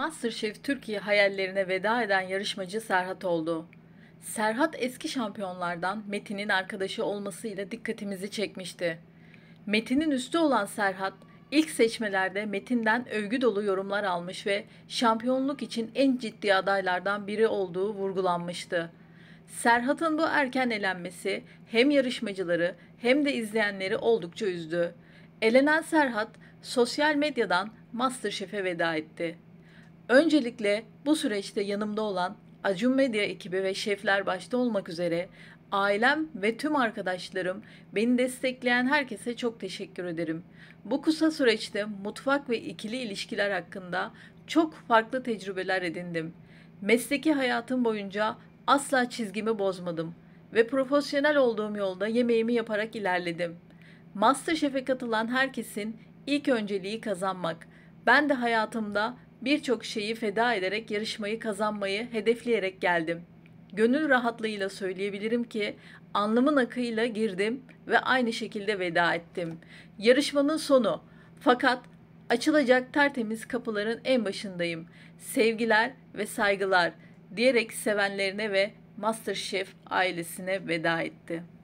Masterchef Türkiye hayallerine veda eden yarışmacı Serhat oldu. Serhat eski şampiyonlardan Metin'in arkadaşı olmasıyla dikkatimizi çekmişti. Metin'in üstü olan Serhat, ilk seçmelerde Metin'den övgü dolu yorumlar almış ve şampiyonluk için en ciddi adaylardan biri olduğu vurgulanmıştı. Serhat'ın bu erken elenmesi hem yarışmacıları hem de izleyenleri oldukça üzdü. Elenen Serhat sosyal medyadan Masterchef'e veda etti. Öncelikle bu süreçte yanımda olan Acun Medya ekibi ve şefler başta olmak üzere ailem ve tüm arkadaşlarım, beni destekleyen herkese çok teşekkür ederim. Bu kısa süreçte mutfak ve ikili ilişkiler hakkında çok farklı tecrübeler edindim. Mesleki hayatım boyunca asla çizgimi bozmadım ve profesyonel olduğum yolda yemeğimi yaparak ilerledim. şefe katılan herkesin ilk önceliği kazanmak. Ben de hayatımda Birçok şeyi feda ederek yarışmayı kazanmayı hedefleyerek geldim. Gönül rahatlığıyla söyleyebilirim ki anlamın akıyla girdim ve aynı şekilde veda ettim. Yarışmanın sonu. Fakat açılacak tertemiz kapıların en başındayım. Sevgiler ve saygılar diyerek sevenlerine ve MasterChef ailesine veda etti.